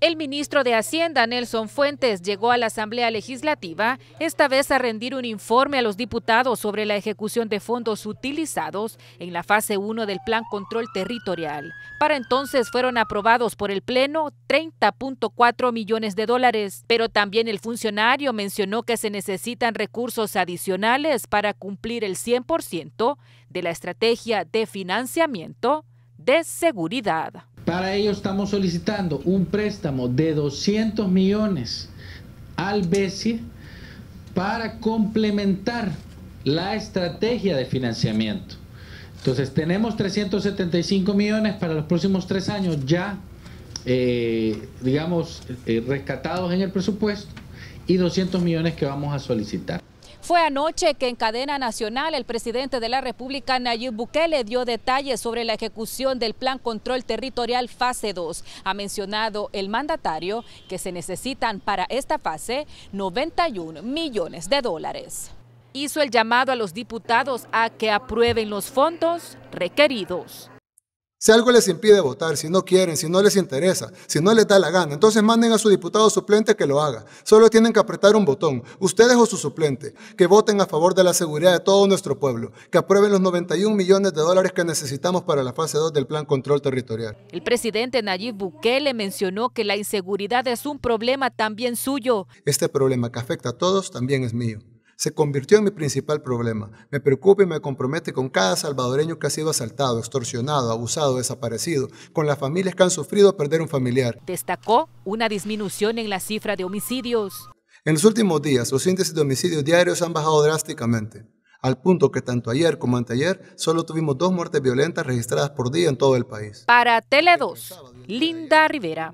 El ministro de Hacienda, Nelson Fuentes, llegó a la Asamblea Legislativa, esta vez a rendir un informe a los diputados sobre la ejecución de fondos utilizados en la fase 1 del Plan Control Territorial. Para entonces fueron aprobados por el Pleno 30.4 millones de dólares, pero también el funcionario mencionó que se necesitan recursos adicionales para cumplir el 100% de la estrategia de financiamiento de seguridad. Para ello estamos solicitando un préstamo de 200 millones al BESI para complementar la estrategia de financiamiento. Entonces tenemos 375 millones para los próximos tres años ya, eh, digamos, eh, rescatados en el presupuesto y 200 millones que vamos a solicitar. Fue anoche que en cadena nacional el presidente de la República, Nayib Bukele, dio detalles sobre la ejecución del Plan Control Territorial Fase 2. Ha mencionado el mandatario que se necesitan para esta fase 91 millones de dólares. Hizo el llamado a los diputados a que aprueben los fondos requeridos. Si algo les impide votar, si no quieren, si no les interesa, si no les da la gana, entonces manden a su diputado suplente que lo haga. Solo tienen que apretar un botón, ustedes o su suplente, que voten a favor de la seguridad de todo nuestro pueblo, que aprueben los 91 millones de dólares que necesitamos para la fase 2 del Plan Control Territorial. El presidente Nayib Bukele mencionó que la inseguridad es un problema también suyo. Este problema que afecta a todos también es mío se convirtió en mi principal problema. Me preocupa y me compromete con cada salvadoreño que ha sido asaltado, extorsionado, abusado, desaparecido, con las familias que han sufrido perder un familiar. Destacó una disminución en la cifra de homicidios. En los últimos días, los índices de homicidios diarios han bajado drásticamente, al punto que tanto ayer como anteayer solo tuvimos dos muertes violentas registradas por día en todo el país. Para Tele2, Linda Rivera.